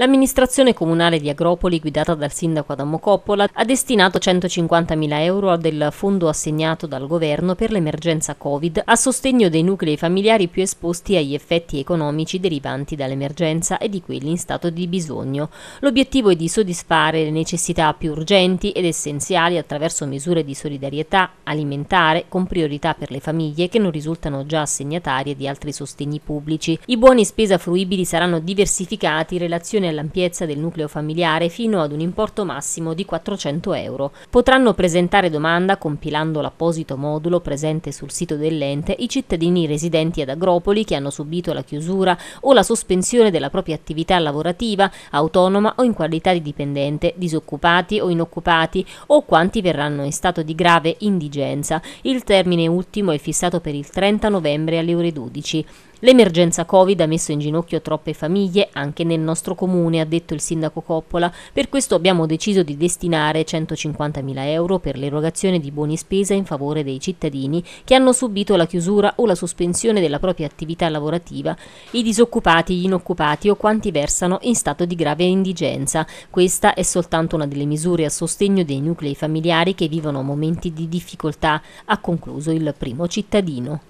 L'amministrazione comunale di Agropoli, guidata dal sindaco Adamo Coppola, ha destinato 150.000 euro del fondo assegnato dal governo per l'emergenza Covid a sostegno dei nuclei familiari più esposti agli effetti economici derivanti dall'emergenza e di quelli in stato di bisogno. L'obiettivo è di soddisfare le necessità più urgenti ed essenziali attraverso misure di solidarietà alimentare con priorità per le famiglie che non risultano già assegnatarie di altri sostegni pubblici. I buoni spesa fruibili saranno diversificati in relazione limitazione all'ampiezza del nucleo familiare fino ad un importo massimo di 400 euro. Potranno presentare domanda, compilando l'apposito modulo presente sul sito dell'ente, i cittadini residenti ad Agropoli che hanno subito la chiusura o la sospensione della propria attività lavorativa, autonoma o in qualità di dipendente, disoccupati o inoccupati o quanti verranno in stato di grave indigenza. Il termine ultimo è fissato per il 30 novembre alle ore 12. L'emergenza Covid ha messo in ginocchio troppe famiglie anche nel nostro comune, ha detto il sindaco Coppola. Per questo abbiamo deciso di destinare 150.000 euro per l'erogazione di buoni spesa in favore dei cittadini che hanno subito la chiusura o la sospensione della propria attività lavorativa, i disoccupati, gli inoccupati o quanti versano in stato di grave indigenza. Questa è soltanto una delle misure a sostegno dei nuclei familiari che vivono momenti di difficoltà, ha concluso il primo cittadino.